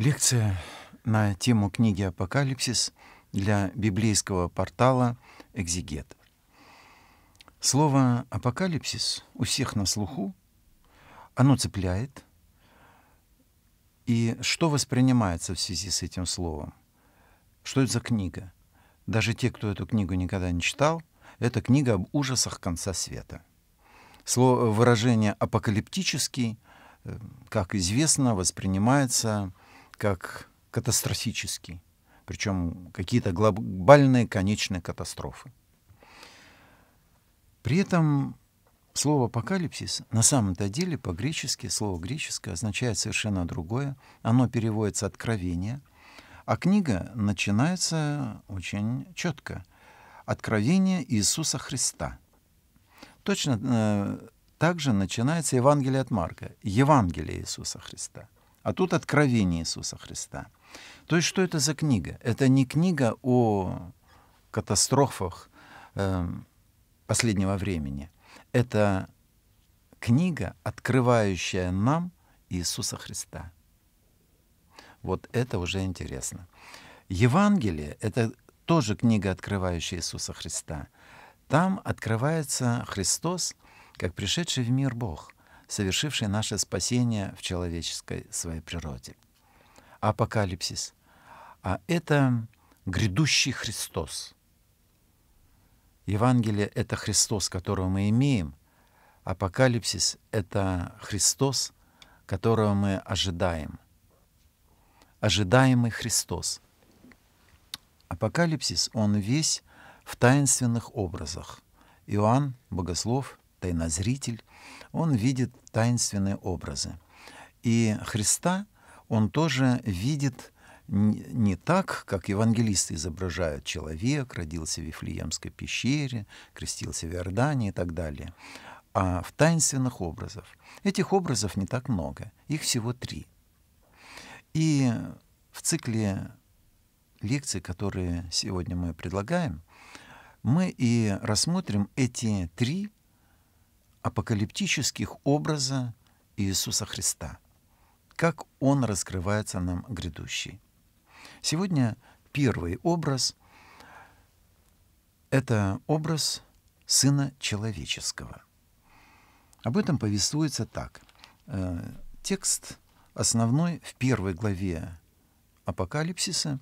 Лекция на тему книги «Апокалипсис» для библейского портала «Экзигет». Слово «апокалипсис» у всех на слуху, оно цепляет. И что воспринимается в связи с этим словом? Что это за книга? Даже те, кто эту книгу никогда не читал, это книга об ужасах конца света. Слово, выражение «апокалиптический», э, как известно, воспринимается как катастрофический, причем какие-то глобальные конечные катастрофы. При этом слово «апокалипсис» на самом-то деле по-гречески, слово греческое означает совершенно другое. Оно переводится «откровение», а книга начинается очень четко. «Откровение Иисуса Христа». Точно э, так же начинается Евангелие от Марка, Евангелие Иисуса Христа – а тут откровение Иисуса Христа. То есть что это за книга? Это не книга о катастрофах э, последнего времени. Это книга, открывающая нам Иисуса Христа. Вот это уже интересно. Евангелие — это тоже книга, открывающая Иисуса Христа. Там открывается Христос, как пришедший в мир Бог — совершивший наше спасение в человеческой своей природе. Апокалипсис. А это грядущий Христос. Евангелие — это Христос, которого мы имеем. Апокалипсис — это Христос, которого мы ожидаем. Ожидаемый Христос. Апокалипсис, он весь в таинственных образах. Иоанн, богослов, тайнозритель, он видит таинственные образы. И Христа он тоже видит не так, как евангелисты изображают. Человек родился в Вифлеемской пещере, крестился в Иордании и так далее. А в таинственных образах. Этих образов не так много, их всего три. И в цикле лекций, которые сегодня мы предлагаем, мы и рассмотрим эти три апокалиптических образа Иисуса Христа, как Он раскрывается нам грядущий. Сегодня первый образ — это образ Сына Человеческого. Об этом повествуется так. Э, текст основной в первой главе Апокалипсиса,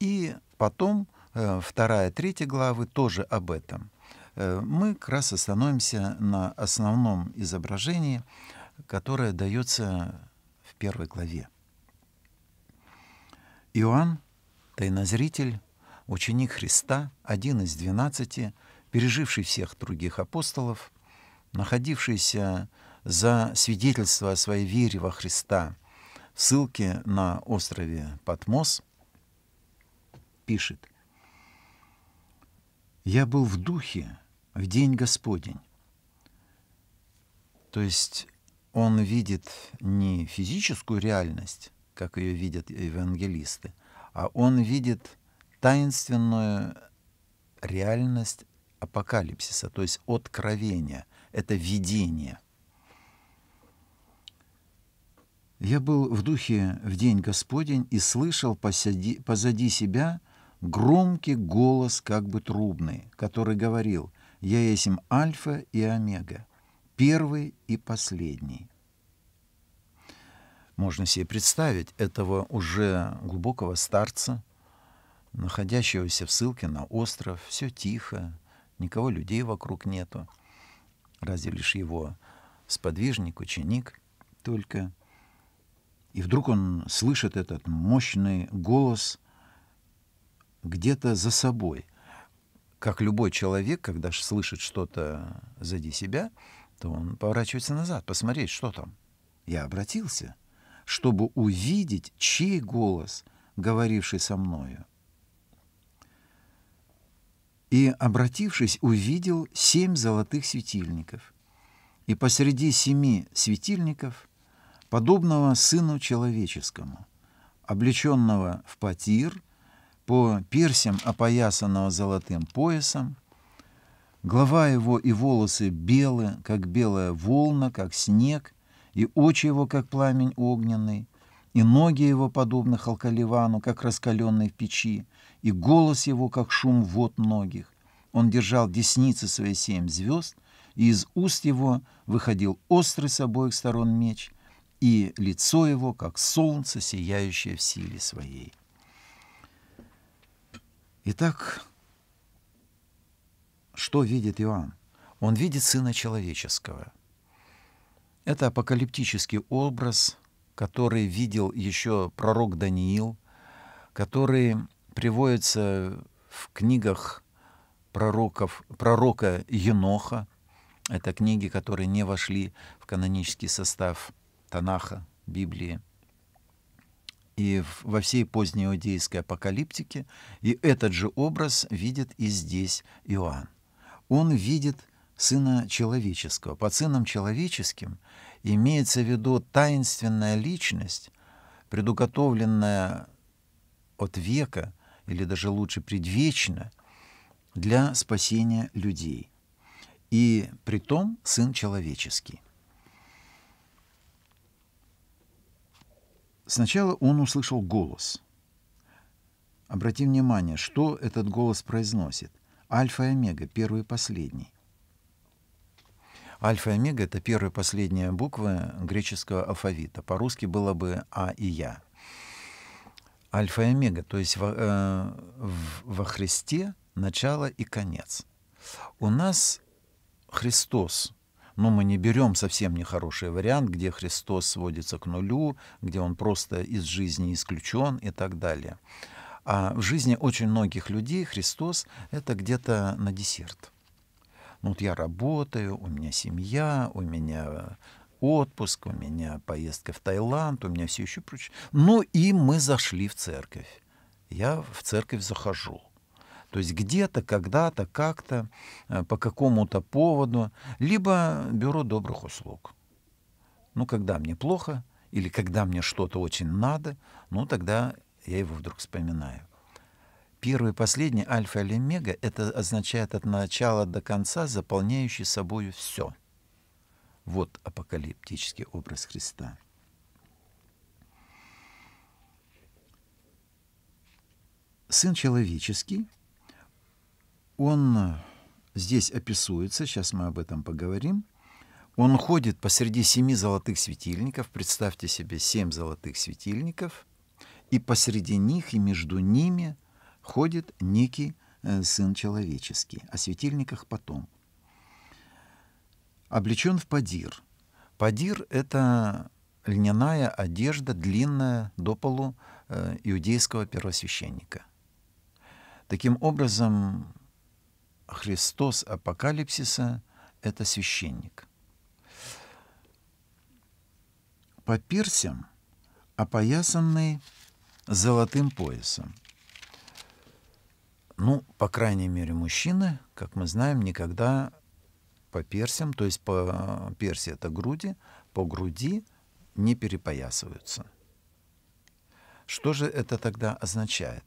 и потом э, вторая, третья главы тоже об этом — Э, мы как раз остановимся на основном изображении, которое дается в первой главе. Иоанн, тайнозритель, ученик Христа, один из двенадцати, переживший всех других апостолов, находившийся за свидетельство о своей вере во Христа в ссылке на острове Патмос, пишет, «Я был в духе, в день Господень. То есть он видит не физическую реальность, как ее видят евангелисты, а он видит таинственную реальность апокалипсиса, то есть откровение, это видение. Я был в духе в день Господень и слышал позади себя громкий голос как бы трубный, который говорил — я есмь альфа и омега, первый и последний. Можно себе представить этого уже глубокого старца, находящегося в ссылке на остров, все тихо, никого людей вокруг нету, разве лишь его сподвижник, ученик только. И вдруг он слышит этот мощный голос где-то за собой как любой человек, когда слышит что-то сзади себя, то он поворачивается назад, посмотреть, что там. Я обратился, чтобы увидеть, чей голос, говоривший со мною. И, обратившись, увидел семь золотых светильников. И посреди семи светильников, подобного сыну человеческому, облеченного в потир по персям, опоясанного золотым поясом. глава его и волосы белы, как белая волна, как снег, и очи его, как пламень огненный, и ноги его, подобны халкаливану, как раскаленный в печи, и голос его, как шум вод многих. Он держал десницы свои семь звезд, и из уст его выходил острый с обоих сторон меч, и лицо его, как солнце, сияющее в силе своей. Итак, что видит Иоанн? Он видит Сына Человеческого. Это апокалиптический образ, который видел еще пророк Даниил, который приводится в книгах пророков, пророка Еноха. Это книги, которые не вошли в канонический состав Танаха, Библии – и во всей поздней иудейской апокалиптике, и этот же образ видит и здесь Иоанн. Он видит Сына Человеческого. Под Сыном Человеческим имеется в виду таинственная личность, предуготовленная от века, или даже лучше предвечно, для спасения людей. И при том Сын Человеческий. Сначала он услышал голос. Обрати внимание, что этот голос произносит. Альфа и омега, первый и последний. Альфа и омега — это первая и последняя буква греческого алфавита. По-русски было бы «а» и «я». Альфа и омега, то есть во, э, во Христе начало и конец. У нас Христос но мы не берем совсем нехороший вариант, где Христос сводится к нулю, где он просто из жизни исключен и так далее. А в жизни очень многих людей Христос — это где-то на десерт. Ну, вот я работаю, у меня семья, у меня отпуск, у меня поездка в Таиланд, у меня все еще прочее. Ну и мы зашли в церковь. Я в церковь захожу — то есть где-то, когда-то, как-то, э, по какому-то поводу. Либо бюро добрых услуг. Ну, когда мне плохо или когда мне что-то очень надо, ну, тогда я его вдруг вспоминаю. Первый и последний альфа или омега — это означает от начала до конца заполняющий собою все. Вот апокалиптический образ Христа. Сын человеческий — он э, здесь описывается, сейчас мы об этом поговорим. Он ходит посреди семи золотых светильников, представьте себе семь золотых светильников, и посреди них и между ними ходит некий э, Сын Человеческий. О светильниках потом. Облечен в падир. Падир — это льняная одежда, длинная до полу э, иудейского первосвященника. Таким образом, Христос апокалипсиса — это священник. По пирсям опоясанный золотым поясом. Ну, по крайней мере, мужчины, как мы знаем, никогда по персям, то есть по Персии, это груди, по груди не перепоясываются. Что же это тогда означает?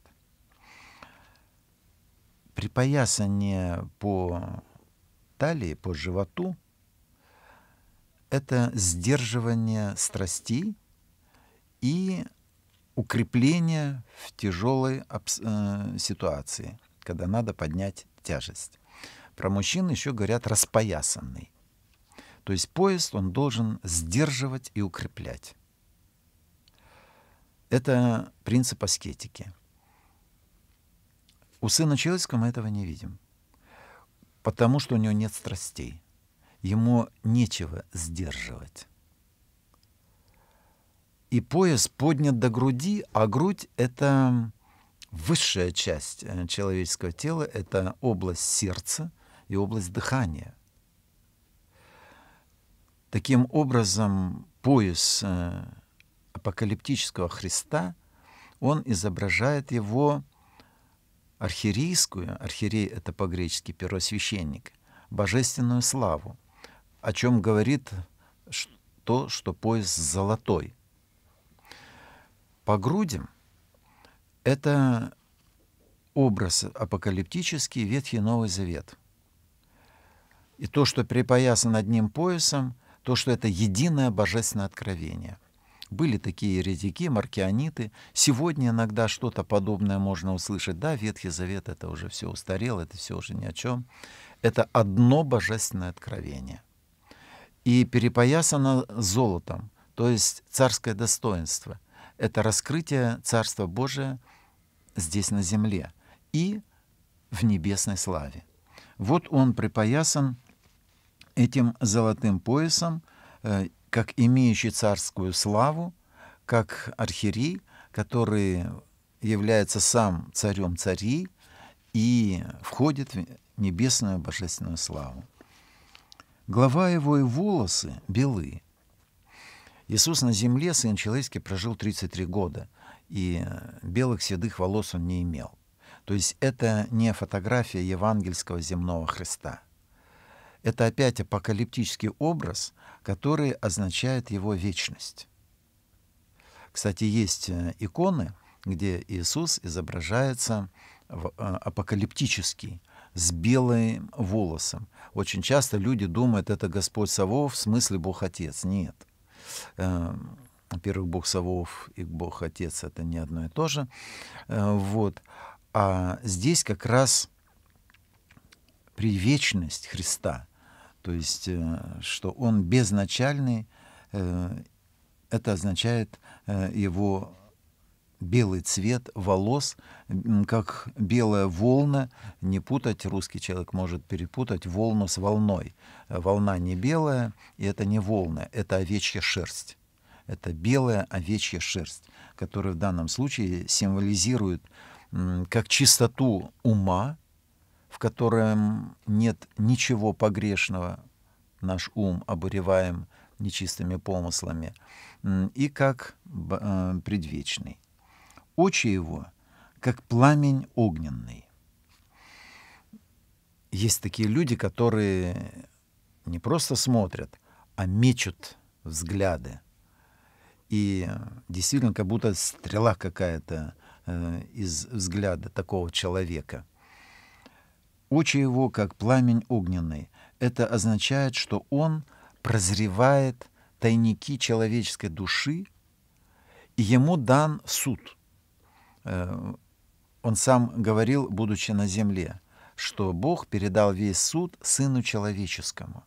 припоясание по талии, по животу — это сдерживание страстей и укрепление в тяжелой э, ситуации, когда надо поднять тяжесть. Про мужчин еще говорят распоясанный. То есть поезд он должен сдерживать и укреплять. Это принцип аскетики — у сына человеческого мы этого не видим, потому что у него нет страстей. Ему нечего сдерживать. И пояс поднят до груди, а грудь — это высшая часть э, человеческого тела, это область сердца и область дыхания. Таким образом, пояс э, апокалиптического Христа, он изображает его архирийскую, архирей — это по-гречески первосвященник, божественную славу, о чем говорит то, что пояс золотой. По грудям — это образ апокалиптический Ветхий Новый Завет. И то, что припоясано одним поясом, то, что это единое божественное откровение. Были такие еретики, маркианиты. Сегодня иногда что-то подобное можно услышать. Да, Ветхий Завет — это уже все устарел, это все уже ни о чем. Это одно божественное откровение. И перепоясано золотом, то есть царское достоинство. Это раскрытие Царства Божия здесь на земле и в небесной славе. Вот он припоясан этим золотым поясом, э, как имеющий царскую славу, как архиерей, который является сам царем царей и входит в небесную божественную славу. Глава его и волосы белы. Иисус на земле, Сын Человеческий, прожил 33 года, и белых седых волос он не имел. То есть это не фотография евангельского земного Христа – это опять апокалиптический образ, который означает его вечность. Кстати, есть э, иконы, где Иисус изображается в э, апокалиптический, с белым волосом. Очень часто люди думают, это Господь Савов, в смысле Бог Отец. Нет. Эм, во-первых, Бог Савов и Бог Отец — это не одно и то же. Э, вот. А здесь как раз при вечность Христа — то есть, э, что он безначальный, э, это означает э, его белый цвет волос, как белая волна. Не путать, русский человек может перепутать волну с волной. Волна не белая, и это не волна, это овечья шерсть. Это белая овечья шерсть, которая в данном случае символизирует как чистоту ума, в котором нет ничего погрешного, наш ум обуреваем нечистыми помыслами, и как э, предвечный. Очи его, как пламень огненный. Есть такие люди, которые не просто смотрят, а мечут взгляды. И действительно, как будто стрела какая-то э, из взгляда такого человека – Очи его, как пламень огненный. Это означает, что он прозревает тайники человеческой души, и ему дан суд. Э, он сам говорил, будучи на земле, что Бог передал весь суд Сыну Человеческому.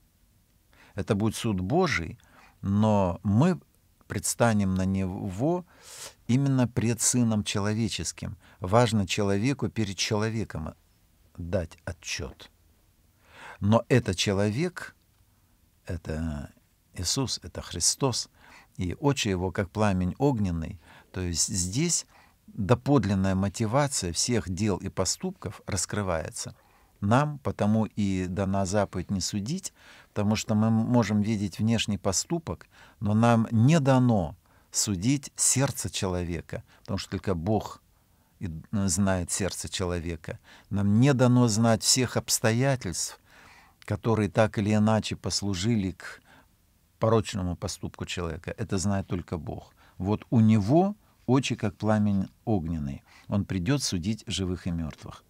Это будет суд Божий, но мы предстанем на него именно пред Сыном Человеческим. Важно человеку перед человеком дать отчет. Но это человек, это Иисус, это Христос, и очи его, как пламень огненный. То есть здесь доподлинная мотивация всех дел и поступков раскрывается. Нам потому и дана заповедь не судить, потому что мы можем видеть внешний поступок, но нам не дано судить сердце человека, потому что только Бог и э, знает сердце человека. Нам не дано знать всех обстоятельств, которые так или иначе послужили к порочному поступку человека. Это знает только Бог. Вот у него очи, как пламень огненный. Он придет судить живых и мертвых.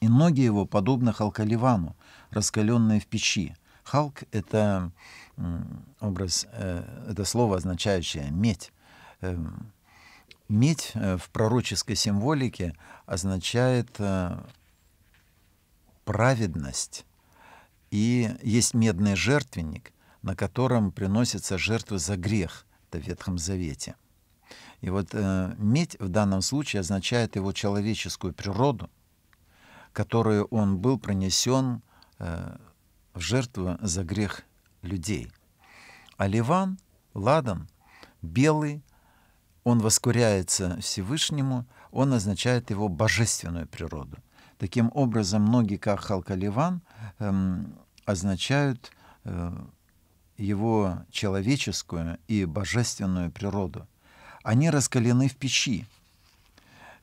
И ноги его подобны халкаливану, раскаленные в печи. Халк — это образ, э, это слово, означающее медь эм, Медь э, в пророческой символике означает э, праведность. И есть медный жертвенник, на котором приносится жертва за грех, это в Ветхом Завете. И вот э, медь в данном случае означает его человеческую природу, которую он был принесен в жертву за грех людей. А Ливан, Ладан, белый, он воскуряется Всевышнему, он означает его божественную природу. Таким образом, многие как Халкаливан, эм, означают э, его человеческую и божественную природу. Они раскалены в печи.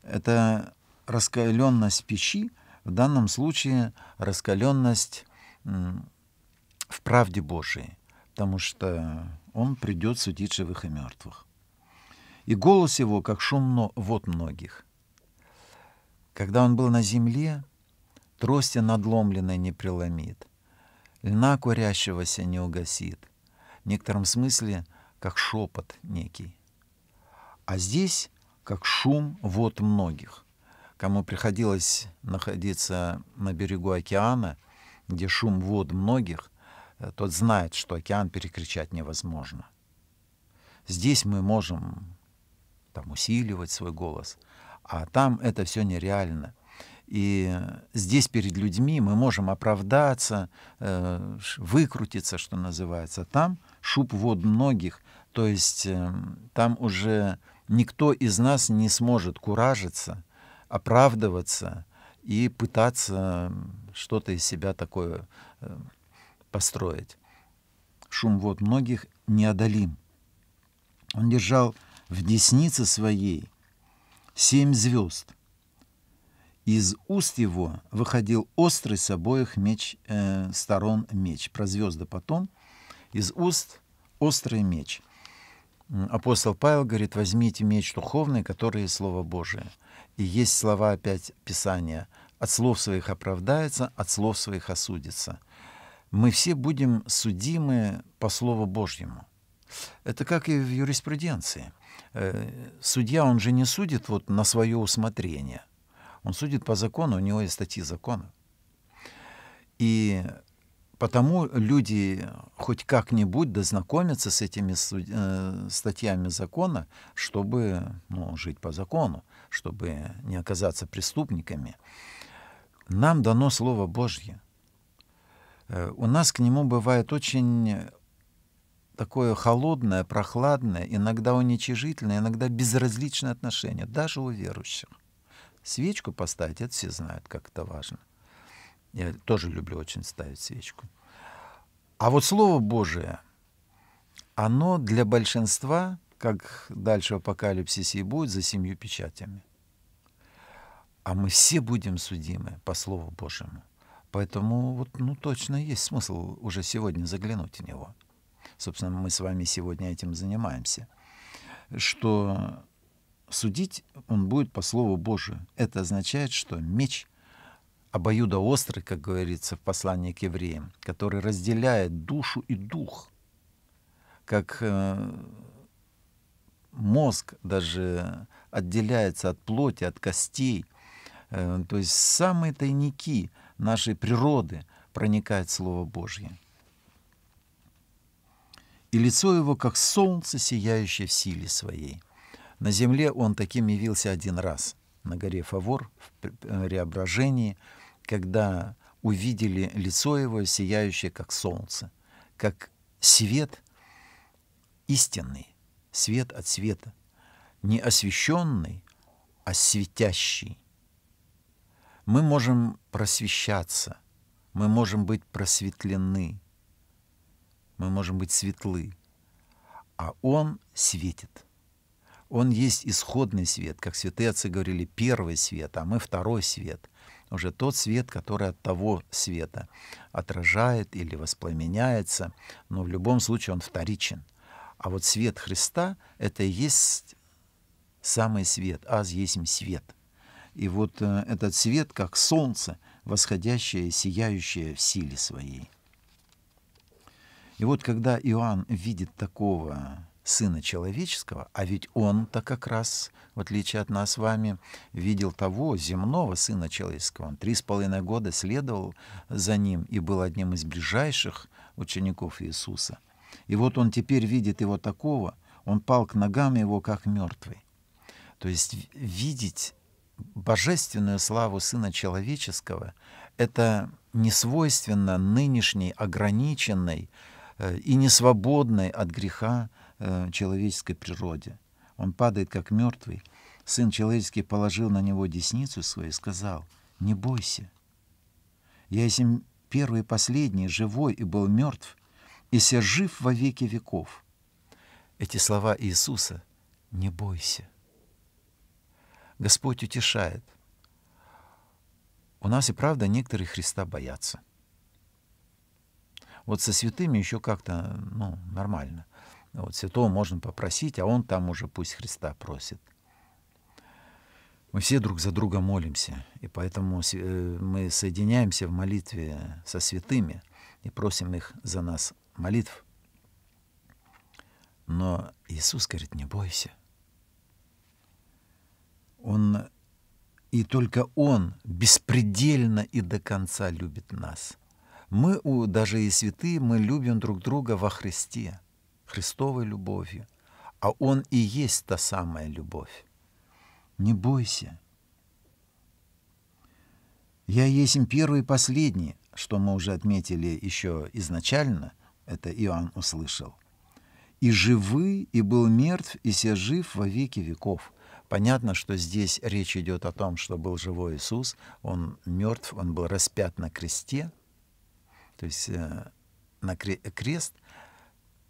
Это раскаленность печи, в данном случае раскаленность м, в правде Божией, потому что он придет судить живых и мертвых и голос его, как шумно вот многих. Когда он был на земле, трости надломленной не преломит, льна курящегося не угасит, в некотором смысле, как шепот некий. А здесь, как шум вот многих, кому приходилось находиться на берегу океана, где шум вод многих, э, тот знает, что океан перекричать невозможно. Здесь мы можем там, усиливать свой голос. А там это все нереально. И здесь перед людьми мы можем оправдаться, э, выкрутиться, что называется. Там шуб вод многих, то есть э, там уже никто из нас не сможет куражиться, оправдываться и пытаться э, что-то из себя такое построить. Шум вод многих неодолим. Он держал в деснице своей семь звезд. Из уст его выходил острый с обоих меч, э, сторон меч. Про звезды потом. Из уст острый меч. Апостол Павел говорит, возьмите меч духовный, который есть Слово Божие. И есть слова опять Писания. От слов своих оправдается, от слов своих осудится. Мы все будем судимы по Слову Божьему. Это как и в юриспруденции – судья, он же не судит вот на свое усмотрение. Он судит по закону, у него есть статьи закона. И потому люди хоть как-нибудь дознакомятся с этими э, статьями закона, чтобы ну, жить по закону, чтобы не оказаться преступниками. Нам дано Слово Божье. Э, у нас к нему бывает очень такое холодное, прохладное, иногда уничижительное, иногда безразличное отношение, даже у верующих. Свечку поставить, это все знают, как это важно. Я тоже люблю очень ставить свечку. А вот Слово Божие, оно для большинства, как дальше в апокалипсисе и будет, за семью печатями. А мы все будем судимы по Слову Божьему. Поэтому вот, ну, точно есть смысл уже сегодня заглянуть в него собственно, мы с вами сегодня этим занимаемся, что судить он будет по Слову Божию. Это означает, что меч обоюдоострый, как говорится в послании к евреям, который разделяет душу и дух, как э, мозг даже отделяется от плоти, от костей. Э, то есть самые тайники нашей природы проникает Слово Божье и лицо его, как солнце, сияющее в силе своей. На земле он таким явился один раз, на горе Фавор, в э, преображении, когда увидели лицо его, сияющее, как солнце, как свет истинный, свет от света, не освященный, а светящий. Мы можем просвещаться, мы можем быть просветлены, мы можем быть светлы, а Он светит. Он есть исходный свет, как святые отцы говорили, первый свет, а мы второй свет. Уже тот свет, который от того света отражает или воспламеняется, но в любом случае он вторичен. А вот свет Христа — это и есть самый свет, аз есть свет. И вот э, этот свет, как солнце, восходящее, сияющее в силе своей. И вот когда Иоанн видит такого Сына Человеческого, а ведь он-то как раз, в отличие от нас с вами, видел того земного Сына Человеческого. Он три с половиной года следовал за ним и был одним из ближайших учеников Иисуса. И вот он теперь видит его такого, он пал к ногам его, как мертвый. То есть видеть божественную славу Сына Человеческого — это не свойственно нынешней ограниченной Э, и несвободной от греха э, человеческой природе. Он падает, как мертвый. Сын человеческий положил на него десницу свою и сказал, «Не бойся, я этим первый и последний, живой и был мертв, и жив во веки веков». Эти слова Иисуса «Не бойся». Господь утешает. У нас и правда некоторые Христа боятся. Вот со святыми еще как-то ну, нормально. Вот святого можно попросить, а он там уже пусть Христа просит. Мы все друг за друга молимся, и поэтому э, мы соединяемся в молитве со святыми и просим их за нас молитв. Но Иисус говорит, не бойся. Он и только Он беспредельно и до конца любит нас – мы, даже и святые, мы любим друг друга во Христе, Христовой любовью. А Он и есть та самая любовь. Не бойся. Я есть первый и последний, что мы уже отметили еще изначально, это Иоанн услышал. «И живы, и был мертв, и все жив во веки веков». Понятно, что здесь речь идет о том, что был живой Иисус, он мертв, он был распят на кресте – то есть э, на кре крест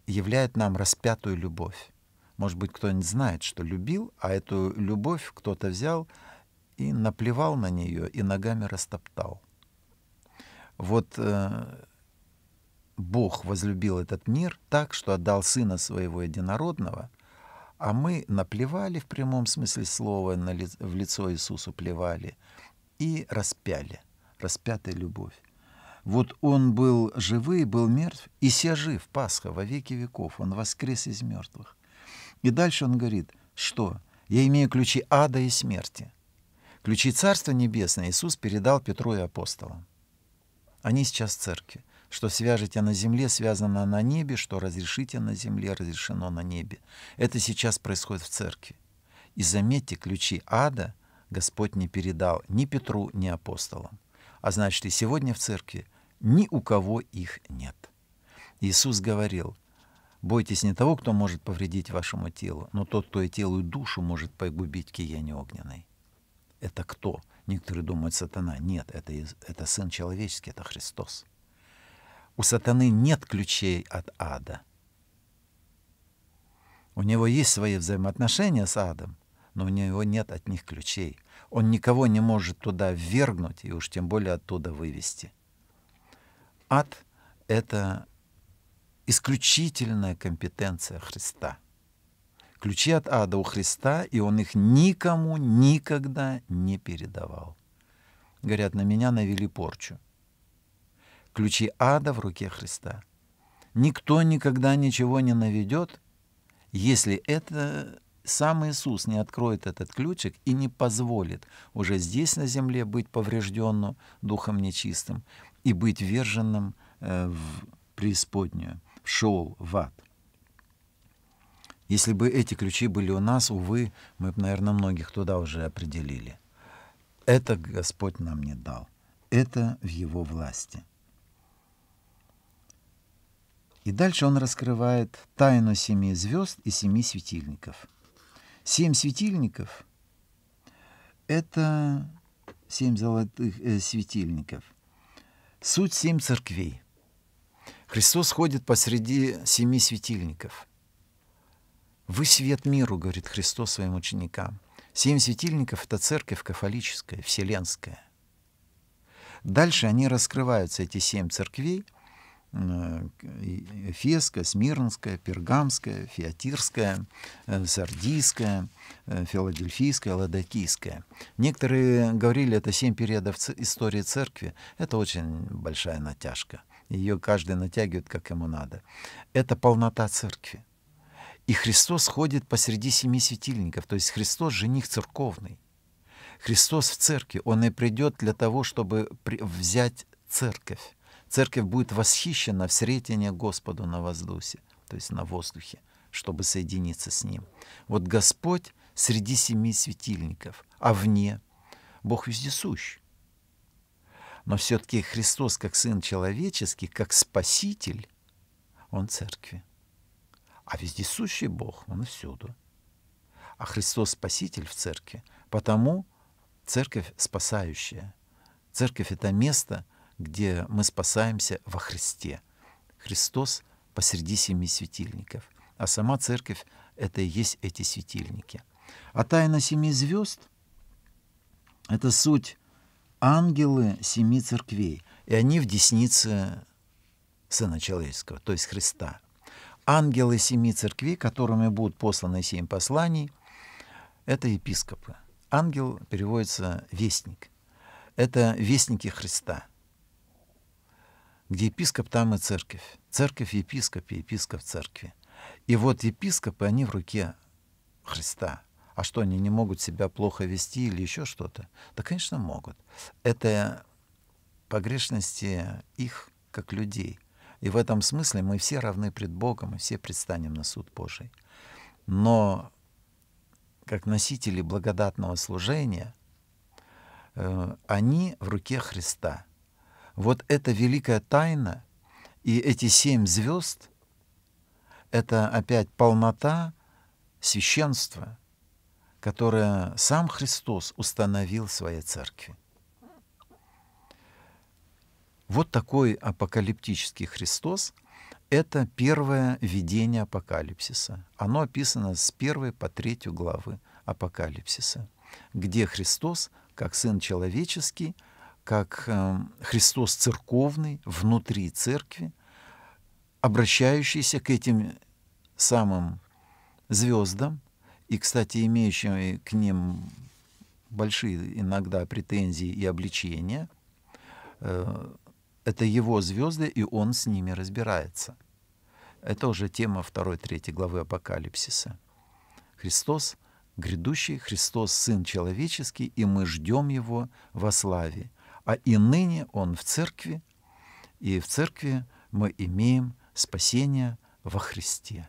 являет нам распятую любовь. Может быть, кто-нибудь знает, что любил, а эту любовь кто-то взял и наплевал на нее, и ногами растоптал. Вот э, Бог возлюбил этот мир так, что отдал Сына Своего Единородного, а мы наплевали в прямом смысле слова, в лицо Иисусу плевали и распяли, распятая любовь. Вот он был живый, был мертв, и все жив, Пасха, во веки веков, он воскрес из мертвых. И дальше он говорит, что я имею ключи ада и смерти. Ключи Царства Небесного Иисус передал Петру и апостолам. Они сейчас в церкви. Что свяжете на земле, связано на небе, что разрешите на земле, разрешено на небе. Это сейчас происходит в церкви. И заметьте, ключи ада Господь не передал ни Петру, ни апостолам. А значит, и сегодня в церкви – ни у кого их нет. Иисус говорил, «Бойтесь не того, кто может повредить вашему телу, но тот, кто и телу, и душу может погубить кияние огненной». Это кто? Некоторые думают, сатана. Нет, это, это Сын Человеческий, это Христос. У сатаны нет ключей от ада. У него есть свои взаимоотношения с адом, но у него нет от них ключей. Он никого не может туда ввергнуть и уж тем более оттуда вывести ад — это исключительная компетенция Христа. Ключи от ада у Христа, и он их никому никогда не передавал. Говорят, на меня навели порчу. Ключи ада в руке Христа. Никто никогда ничего не наведет, если это сам Иисус не откроет этот ключик и не позволит уже здесь на земле быть поврежденным духом нечистым, и быть верженным э, в преисподнюю, в шоу, в ад. Если бы эти ключи были у нас, увы, мы бы, наверное, многих туда уже определили. Это Господь нам не дал. Это в Его власти. И дальше он раскрывает тайну семи звезд и семи светильников. Семь светильников — это семь золотых э, светильников — Суть семь церквей. Христос ходит посреди семи светильников. «Вы свет миру», — говорит Христос своим ученикам. Семь светильников — это церковь кафолическая, вселенская. Дальше они раскрываются, эти семь церквей — Э, эфесская, Смирнская, Пергамская, Фиатирская, э, Сардийская, э, Филадельфийская, Ладокийская. Некоторые говорили, это семь периодов истории церкви. Это очень большая натяжка. Ее каждый натягивает, как ему надо. Это полнота церкви. И Христос ходит посреди семи светильников. То есть Христос — жених церковный. Христос в церкви. Он и придет для того, чтобы взять церковь. Церковь будет восхищена в сретение Господу на воздухе, то есть на воздухе, чтобы соединиться с Ним. Вот Господь среди семи светильников, а вне Бог вездесущ. Но все-таки Христос, как Сын Человеческий, как Спаситель, Он в Церкви. А вездесущий Бог, Он всюду. А Христос Спаситель в Церкви. Потому Церковь спасающая. Церковь — это место — где мы спасаемся во Христе. Христос посреди семи светильников, а сама церковь — это и есть эти светильники. А тайна семи звезд — это суть ангелы семи церквей, и они в деснице Сына Человеческого, то есть Христа. Ангелы семи церквей, которыми будут посланы семь посланий, это епископы. Ангел переводится «вестник». Это вестники Христа — где епископ, там и церковь. Церковь епископе, епископ церкви. И вот епископы, они в руке Христа. А что, они не могут себя плохо вести или еще что-то? Да, конечно, могут. Это погрешности их, как людей. И в этом смысле мы все равны пред Богом, и все предстанем на суд Божий. Но как носители благодатного служения, э, они в руке Христа — вот эта великая тайна и эти семь звезд — это опять полнота священства, которое сам Христос установил в своей церкви. Вот такой апокалиптический Христос — это первое видение апокалипсиса. Оно описано с первой по третью главы апокалипсиса, где Христос, как Сын Человеческий, как эм, Христос церковный внутри церкви, обращающийся к этим самым звездам, и, кстати, имеющим к ним большие иногда претензии и обличения, э, это его звезды, и он с ними разбирается. Это уже тема 2-3 главы Апокалипсиса. Христос — грядущий, Христос — Сын Человеческий, и мы ждем Его во славе. А и ныне он в церкви, и в церкви мы имеем спасение во Христе.